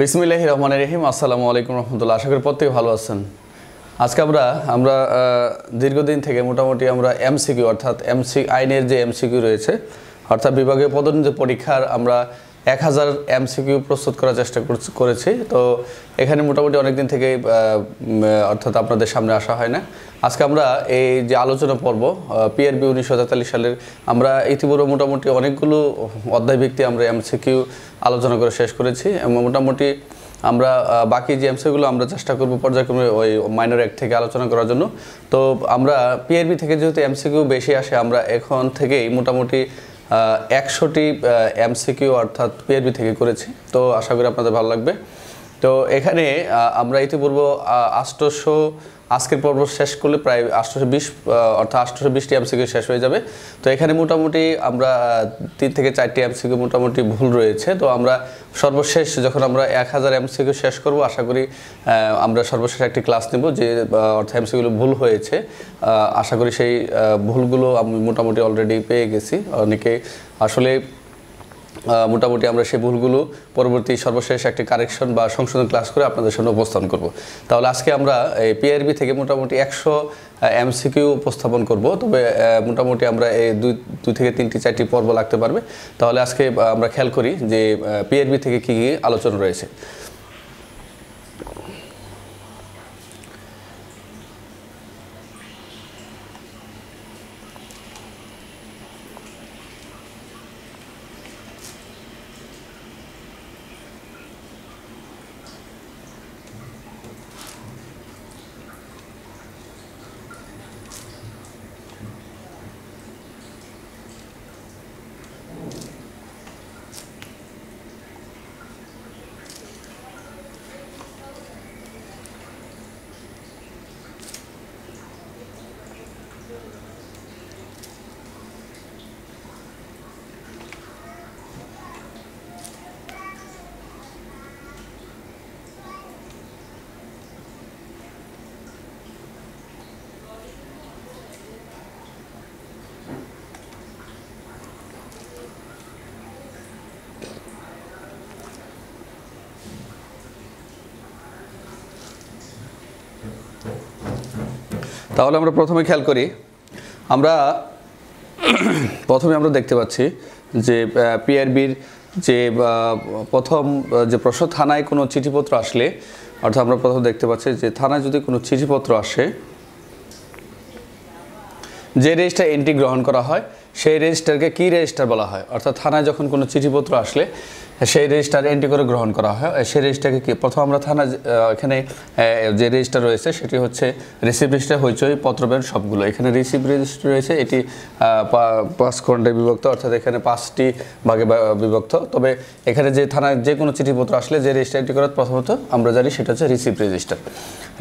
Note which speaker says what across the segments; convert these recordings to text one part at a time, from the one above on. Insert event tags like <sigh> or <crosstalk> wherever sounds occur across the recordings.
Speaker 1: বিসমিল্লাহ রহমান রহিম আসসালামু আলাইকুম রহমতুল্লাহ আশা করি প্রত্যেকে ভালো আছেন আজকে আমরা আমরা দীর্ঘদিন থেকে মোটামুটি আমরা এমসিকিউ অর্থাৎ এমসি আইনের যে এমসিকিউ রয়েছে অর্থাৎ বিভাগীয় পদোন্নতি পরীক্ষার আমরা এক হাজার এমসিকিউ প্রস্তুত করার চেষ্টা করেছি তো এখানে মোটামুটি অনেকদিন থেকে অর্থাৎ আপনাদের সামনে আসা হয় না আজকে আমরা এই যে আলোচনা পর্ব পিআরবি উনিশশো তেতাল্লিশ সালের আমরা ইতিপূর্বে মোটামুটি অনেকগুলো অধ্যায় ভিত্তি আমরা এমসিকিউ আলোচনা করে শেষ করেছি এবং মোটামুটি আমরা বাকি যে এমসিগুলো আমরা চেষ্টা করবো পর্যায়ক্রমে ওই মাইনর অ্যাক্ট থেকে আলোচনা করার জন্য তো আমরা পিআরবি থেকে যেহেতু এমসিকিউ বেশি আসে আমরা এখন থেকেই মোটামুটি একশোটি এমসিকিউ অর্থাৎ পিআরবি থেকে করেছি তো আশা করি আপনাদের ভালো লাগবে তো এখানে আমরা ইতিপূর্ব আষ্টশো আজকের পর্ব শেষ করলে প্রায় আষ্টশো বিশ অর্থাৎ আষ্টশো বিশটি এমসিকিউ শেষ হয়ে যাবে তো এখানে মোটামুটি আমরা তিন থেকে চারটি এমসিকিউ মোটামুটি ভুল রয়েছে তো আমরা সর্বশেষ যখন আমরা এক হাজার এমসিকিউ শেষ করব আশা করি আমরা সর্বশেষ একটি ক্লাস নেব যে অর্থাৎ এমসিকিউগুলো ভুল হয়েছে আশা করি সেই ভুলগুলো আমি মোটামুটি অলরেডি পেয়ে গেছি অনেকে আসলে মোটামুটি আমরা সেই ভুলগুলো পরবর্তী সর্বশেষ একটি কারেকশন বা সংশোধন ক্লাস করে আপনাদের সামনে উপস্থান করব তাহলে আজকে আমরা এই পিআরবি থেকে মোটামুটি একশো এমসিকিউ উপস্থাপন করব তবে মোটামুটি আমরা এই দুই দুই থেকে তিনটি চারটি পর্ব লাগতে পারবে তাহলে আজকে আমরা খেয়াল করি যে পিআরবি থেকে কি কী আলোচনা রয়েছে তাহলে আমরা প্রথমে খেয়াল করি আমরা <clears throat> প্রথমে আমরা দেখতে পাচ্ছি যে পিআরবির যে প্রথম যে প্রশ্ন থানায় কোনো চিঠিপত্র আসলে অর্থাৎ আমরা প্রথম দেখতে পাচ্ছি যে থানায় যদি কোনো চিঠিপত্র আসে যে রেজিস্টার এন্ট্রি গ্রহণ করা হয় সেই রেজিস্টারকে কি রেজিস্টার বলা হয় অর্থাৎ থানায় যখন কোনো চিঠিপত্র আসলে সেই রেজিস্টার এন্ট্রি করে গ্রহণ করা হয় সেই রেজিস্টারকে কি প্রথম আমরা থানা এখানে যে রেজিস্টার রয়েছে সেটি হচ্ছে রিসিভ রেজিস্টার হইচই বেন সবগুলো এখানে রিসিভ রেজিস্টার রয়েছে এটি পাঁচ খণ্ডে বিভক্ত অর্থাৎ এখানে পাঁচটি ভাগে বিভক্ত তবে এখানে যে থানায় যে কোনো চিঠিপত্র আসলে যে রেজিস্টার এন্ট্রি করা প্রথমত আমরা জানি সেটা হচ্ছে রিসিভ রেজিস্টার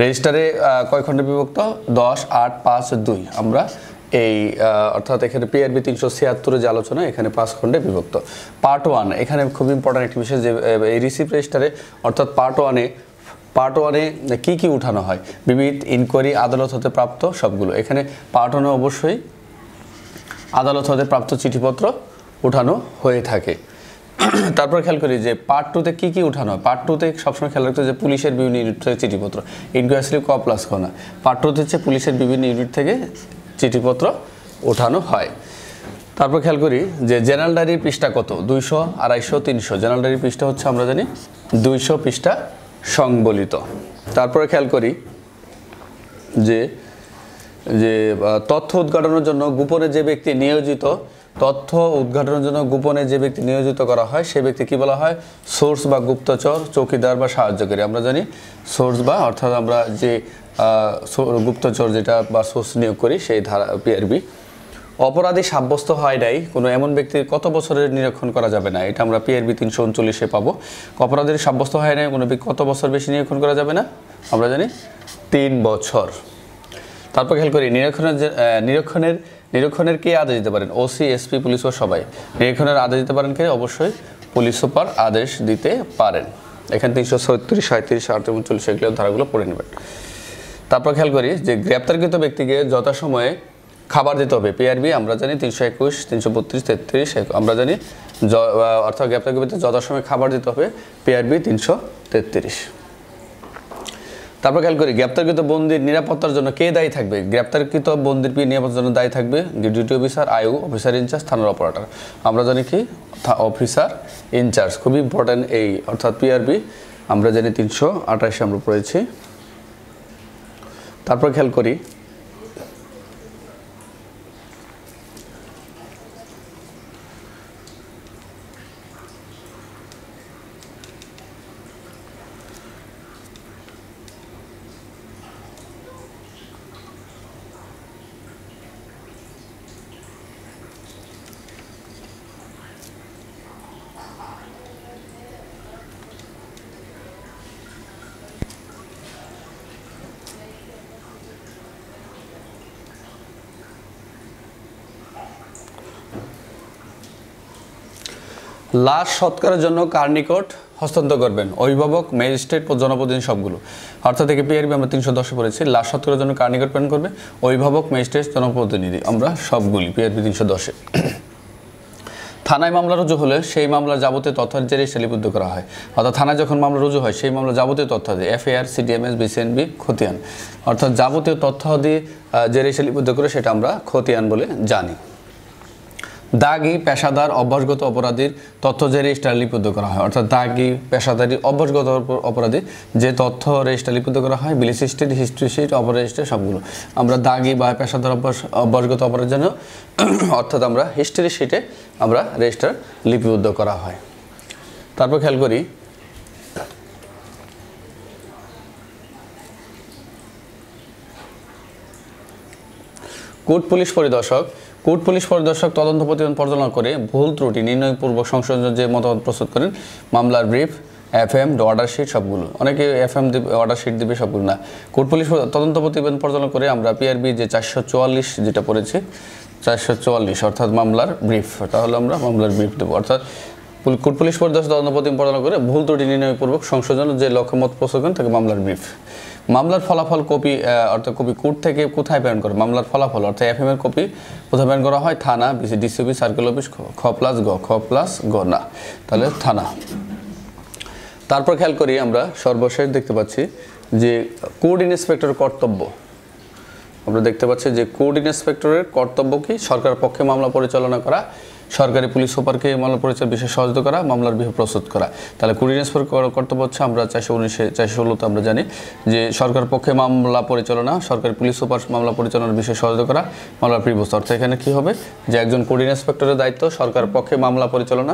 Speaker 1: রেজিস্টারে কয় খণ্ডে বিভক্ত দশ আট পাঁচ দুই আমরা এই অর্থাৎ এখানে পিআরবি তিনশো ছিয়াত্তরের যে আলোচনা এখানে পাঁচ খণ্ডে বিভক্ত পার্ট ওয়ান এখানে খুব ইম্পর্ট্যান্ট একটি বিষয় যে এই রিসিভ রেজিস্টারে অর্থাৎ পার্ট ওয়ানে পার্ট ওয়ানে কী কী উঠানো হয় বিবিধ ইনকোয়ারি আদালত হতে প্রাপ্ত সবগুলো এখানে পার্ট ওয়ানে অবশ্যই আদালত হতে প্রাপ্ত চিঠিপত্র উঠানো হয়ে থাকে তারপর খেয়াল করি যে পার্ট টুতে কী কী উঠানো হয় পার্ট টুতে সবসময় খেয়াল রাখতে যে পুলিশের বিভিন্ন ইউনিট থেকে চিঠিপত্র ইনকোয়ারি ক প্লাস ক পার্ট টুতে হচ্ছে পুলিশের বিভিন্ন ইউনিট থেকে চিঠিপত্র ওঠানো হয় তারপর খেয়াল করি যে জেনারেল ডায়েরির পৃষ্ঠা কত দুইশো আড়াইশো তিনশো জেনারেল ডায়েরির পৃষ্ঠা হচ্ছে আমরা জানি দুইশো পৃষ্ঠা সংবলিত তারপরে খেয়াল করি যে যে তথ্য উদ্ঘাটনের জন্য গোপনে যে ব্যক্তি নিয়োজিত তথ্য উদ্ঘাটনের জন্য গোপনে যে ব্যক্তি নিয়োজিত করা হয় সে ব্যক্তি কি বলা হয় সোর্স বা গুপ্তচর চৌকিদার বা সাহায্যকারী আমরা জানি সোর্স বা অর্থাৎ আমরা যে গুপ্তচর যেটা বা সোর্স নিয়োগ করি সেই ধারা পিআরবি অপরাধী সাব্যস্ত হয় নাই কোনো এমন ব্যক্তির কত বছরের নিরীক্ষণ করা যাবে না এটা আমরা পিআরবি তিনশো উনচল্লিশে পাবো অপরাধীর সাব্যস্ত হয় নাই কোনো কত বছর বেশি নিরীক্ষণ করা যাবে না আমরা জানি তিন বছর তারপর খেয়াল করি নিরীক্ষণের নিরীক্ষণের নিরীক্ষণের কে আদেশ দিতে পারেন ওসি এসপি পুলিশ ও সবাই নিরীক্ষণের আদেশ দিতে পারেন কে অবশ্যই পুলিশ সুপার আদেশ দিতে পারেন এখানে তিনশো ছত্রিশ সাঁত্রিশ এবং উনচল্লিশ এগুলো ধারাগুলো পড়ে নেবেন তারপর খেয়াল করি যে গ্রেপ্তারকৃত ব্যক্তিকে যথাসময়ে খাবার দিতে হবে পিআরবি আমরা জানি তিনশো একুশ তিনশো বত্রিশ তেত্রিশ আমরা জানি অর্থাৎ গ্রেপ্তারকৃত যথাসময়ে খাবার দিতে হবে পিআরবি তিনশো তেত্রিশ তারপর খেয়াল করি গ্রেপ্তারকৃত বন্দির নিরাপত্তার জন্য কে দায়ী থাকবে গ্রেপ্তারকৃত বন্দির নিরাপত্তার জন্য দায়ী থাকবে ডিউটি অফিসার আয়ু অফিসার ইনচার্জ থানার অপারেটর আমরা জানি কি অফিসার ইনচার্জ খুবই ইম্পর্ট্যান্ট এই অর্থাৎ পিআরবি আমরা জানি তিনশো আঠাশে আমরা পড়েছি তারপর খেয়াল করি লাশ সৎকারের জন্য কার নিকট হস্তান্তর করবেন অভিভাবক ম্যাজিস্ট্রেট ও জনপ্রতিনিধি সবগুলো অর্থাৎ থেকে পিআরবি আমরা তিনশো দশে পড়েছি লাশ সৎকারের জন্য কার নিকট প্রেরণ করবে অভিভাবক ম্যাজিস্ট্রেট জনপ্রতিনিধি আমরা সবগুলি পিআরবি তিনশো দশে থানায় মামলা রুজু হলে সেই মামলা যাবতীয় তথ্যের জেরে শ্রেণীবদ্ধ করা হয় অর্থাৎ থানায় যখন মামলা রুজু হয় সেই মামলা যাবতীয় তথ্য দিয়ে এফআইআর সিডিএমএস বিসিএনবি খতিয়ান অর্থাৎ যাবতীয় তথ্য দিয়ে জেরে শ্রেণীবদ্ধ করে সেটা আমরা খতিয়ান বলে জানি দাগি পেশাদার অভ্যাসগত অপরাধীর তথ্য যে রেজিস্টার লিপিবদ্ধ করা হয় অর্থাৎ দাগি পেশাদারি অভ্যাসগত অপরাধী যে তথ্য রেজিস্টার লিপিবদ্ধ করা হয় বিলিস হিস্ট্রি হিস্ট্রি সিট অপর সবগুলো আমরা দাগি বা পেশাদার অভ্যাস অভ্যাসগত অপরাধের জন্য <clears throat> অর্থাৎ আমরা হিস্ট্রি সিটে আমরা রেজিস্টার লিপিবদ্ধ করা হয় তারপর খেয়াল করি কোর্ট পুলিশ পরিদর্শক কোর্ট পুলিশ পরিদর্শক তদন্ত প্রতিবেদন পর্যালোচনা করে ভুল ত্রুটি নির্ণয়পূর্বক সংশোধন যে মতামত প্রস্তুত করেন মামলার brief F M order sheet সবগুলো অনেকে এফ এম অর্ডার শিট দিবে সবগুলো না কোর্ট পুলিশ তদন্ত প্রতিবেদন পর্যালোচনা করে আমরা পিআরবি যে চারশো চুয়াল্লিশ যেটা পড়েছে চারশো চুয়াল্লিশ অর্থাৎ মামলার ব্রিফ তাহলে আমরা মামলার ব্রিফ দেবো অর্থাৎ কোর্ট পুলিশ পরিদর্শক তদন্ত প্রতিবেদন পর্যালোচনা করে ভুল ত্রুটি নির্ণয়পূর্বক সংশোধন যে লক্ষ্যমত প্রস্তুত করেন তাকে মামলার ব্রিফ মামলার ফলাফল কপি অর্থাৎ কপি কোর্ট থেকে কোথায় প্রেরণ করে মামলার ফলাফল অর্থাৎ এফ এর কপি কোথায় প্রেরণ করা হয় থানা বিসি ডিসিপি সার্কেল অফিস খ প্লাস গ খ প্লাস গ না তাহলে থানা তারপর খেয়াল করি আমরা সর্বশেষ দেখতে পাচ্ছি যে কোর্ট ইন্সপেক্টর কর্তব্য আমরা দেখতে পাচ্ছি যে কোর্ট ইন্সপেক্টরের কর্তব্য কি সরকার পক্ষে মামলা পরিচালনা করা সরকারি পুলিশ সুপারকে মামলা পরিচয় বিষয়ে সহযোগ করা মামলার বিষয় প্রস্তুত করা তাহলে কুরিয়ার কর্তব্য হচ্ছে আমরা চারশো উনিশে চারশো ষোলোতে আমরা জানি যে সরকার পক্ষে মামলা পরিচালনা সরকারি পুলিশ সুপার মামলা পরিচালনার বিষয়ে সহযোগ করা মামলার প্রিবস্ত অর্থাৎ এখানে কি হবে যে একজন কোর্ডিন ইন্সপেক্টরের দায়িত্ব সরকার পক্ষে মামলা পরিচালনা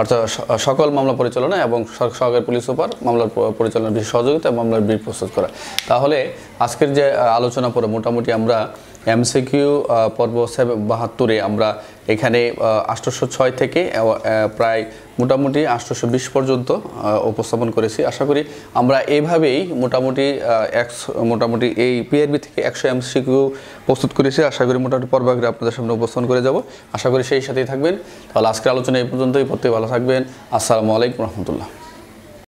Speaker 1: অর্থাৎ সকল মামলা পরিচালনা এবং সরকারি পুলিশ সুপার মামলার পরিচালনার বিষয়ে সহযোগিতা মামলার বিল প্রস্তুত করা তাহলে আজকের যে আলোচনা পরে মোটামুটি আমরা এমসিকিউ পর্ব বাহাত্তরে আমরা এখানে আষ্টশো ছয় থেকে প্রায় মোটামুটি আষ্টশো বিশ পর্যন্ত উপস্থাপন করেছি আশা করি আমরা এভাবেই মোটামুটি একশো মোটামুটি এই পিআরবি থেকে একশো এমসিকিউ প্রস্তুত করেছি আশা করি মোটামুটি পর্বাগ্রে আপনাদের সামনে উপস্থাপন করে যাব আশা করি সেই সাথেই থাকবেন তাহলে আজকের আলোচনা এই পর্যন্তই পড়তে ভালো থাকবেন আসসালামু আলাইকুম রহমতুল্লাহ